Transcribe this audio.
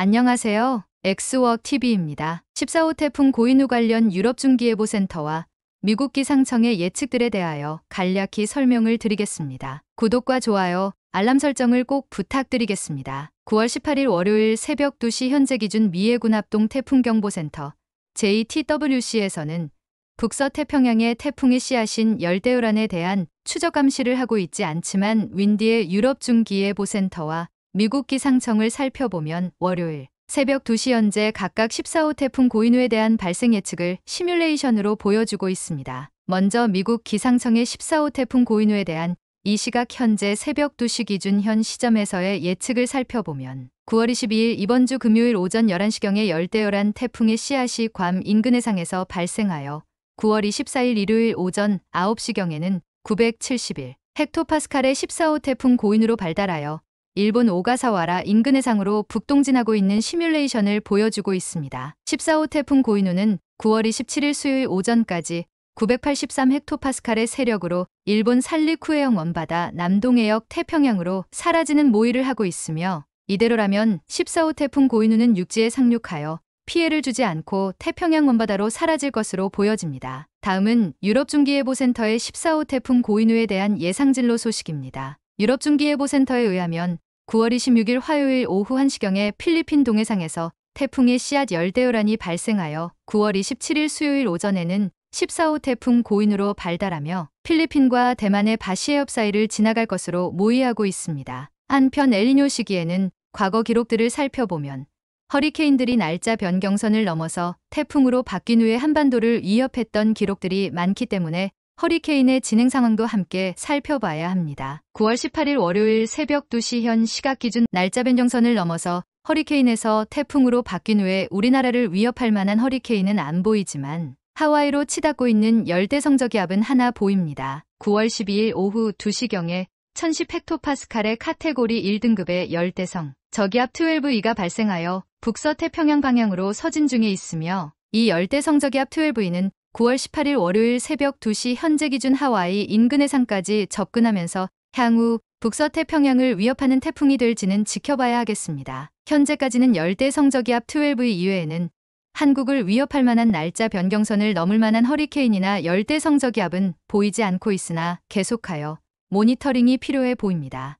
안녕하세요. 엑스워크 TV입니다. 14호 태풍 고인우 관련 유럽중기예보센터와 미국 기상청의 예측들에 대하여 간략히 설명을 드리겠습니다. 구독과 좋아요, 알람 설정을 꼭 부탁드리겠습니다. 9월 18일 월요일 새벽 2시 현재 기준 미해군 합동 태풍경보센터 JTWC에서는 북서 태평양의 태풍이 씨앗인 열대요란에 대한 추적 감시를 하고 있지 않지만 윈디의 유럽 중기예보센터와 미국 기상청을 살펴보면 월요일 새벽 2시 현재 각각 14호 태풍 고인우에 대한 발생 예측을 시뮬레이션으로 보여주고 있습니다. 먼저 미국 기상청의 14호 태풍 고인우에 대한 이 시각 현재 새벽 2시 기준 현 시점에서의 예측을 살펴보면 9월 22일 이번 주 금요일 오전 11시경에 열대열한 태풍의 씨앗이 괌 인근 해상에서 발생하여 9월 24일 일요일 오전 9시경에는 971 헥토파스칼의 14호 태풍 고인으로 발달하여 일본 오가사와라 인근해상으로 북동진하고 있는 시뮬레이션을 보여주고 있습니다. 14호 태풍 고이누는 9월 27일 수요일 오전까지 983 헥토파스칼의 세력으로 일본 산리쿠해역 원바다 남동해역 태평양으로 사라지는 모의를 하고 있으며 이대로라면 14호 태풍 고이누는 육지에 상륙하여 피해를 주지 않고 태평양 원바다로 사라질 것으로 보여집니다. 다음은 유럽 중기예보센터의 14호 태풍 고이누에 대한 예상진로 소식입니다. 유럽중기예보센터에 의하면 9월 26일 화요일 오후 1시경에 필리핀 동해상에서 태풍의 씨앗 열대요란이 발생하여 9월 27일 수요일 오전에는 14호 태풍 고인으로 발달하며 필리핀과 대만의 바시해협 사이를 지나갈 것으로 모의하고 있습니다. 한편 엘리뇨 시기에는 과거 기록들을 살펴보면 허리케인들이 날짜 변경선을 넘어서 태풍으로 바뀐 후에 한반도를 위협했던 기록들이 많기 때문에 허리케인의 진행 상황도 함께 살펴봐야 합니다. 9월 18일 월요일 새벽 2시 현 시각 기준 날짜 변경선을 넘어서 허리케인에서 태풍으로 바뀐 후에 우리나라를 위협할 만한 허리케인은 안 보이지만 하와이로 치닫고 있는 열대 성저기압은 하나 보입니다. 9월 12일 오후 2시경에 1010헥토파스칼의 카테고리 1등급의 열대성 저기압 12E가 발생하여 북서태평양 방향으로 서진 중에 있으며 이 열대성 저기압 12E는 9월 18일 월요일 새벽 2시 현재 기준 하와이 인근 해상까지 접근하면서 향후 북서태평양을 위협하는 태풍이 될지는 지켜봐야 하겠습니다. 현재까지는 열대 성저기압 12V 이외에는 한국을 위협할 만한 날짜 변경선을 넘을 만한 허리케인이나 열대 성저기압은 보이지 않고 있으나 계속하여 모니터링이 필요해 보입니다.